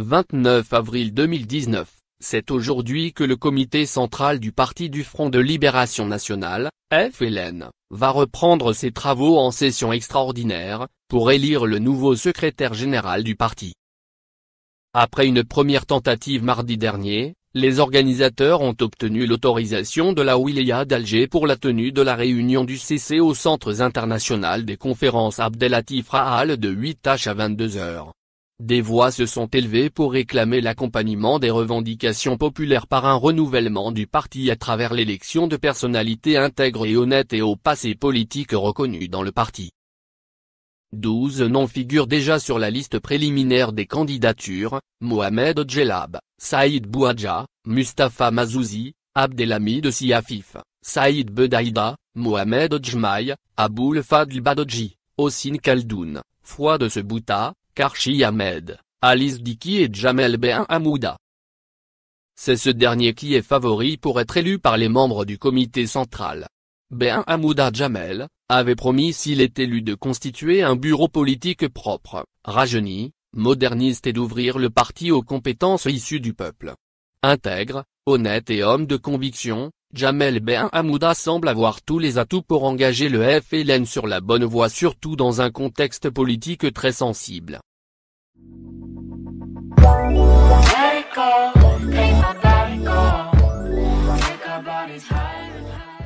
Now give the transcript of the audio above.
29 avril 2019, c'est aujourd'hui que le comité central du Parti du Front de Libération Nationale, FLN, va reprendre ses travaux en session extraordinaire, pour élire le nouveau secrétaire général du parti. Après une première tentative mardi dernier, les organisateurs ont obtenu l'autorisation de la Wilaya d'Alger pour la tenue de la réunion du CC au Centre international des conférences Abdelatif Rahal de 8h à 22h. Des voix se sont élevées pour réclamer l'accompagnement des revendications populaires par un renouvellement du parti à travers l'élection de personnalités intègres et honnêtes et au passé politique reconnu dans le parti. 12 noms figurent déjà sur la liste préliminaire des candidatures, Mohamed Djellab, Saïd Bouadja, Mustapha Mazouzi, Abdelhamid Siafif, Saïd Bedaïda, Mohamed Djmaï, Aboul Fadl Badodji, Ossine Kaldoun, Fouad Sebouta, Karchi Ahmed, Alice Diki et Jamel Ben Hamouda. C'est ce dernier qui est favori pour être élu par les membres du comité central. Ben Hamouda Jamel, avait promis s'il est élu de constituer un bureau politique propre, rajeuni, moderniste et d'ouvrir le parti aux compétences issues du peuple. Intègre, honnête et homme de conviction, Jamel Ben Hamouda semble avoir tous les atouts pour engager le FLN sur la bonne voie surtout dans un contexte politique très sensible. my body go. Take our bodies higher and higher.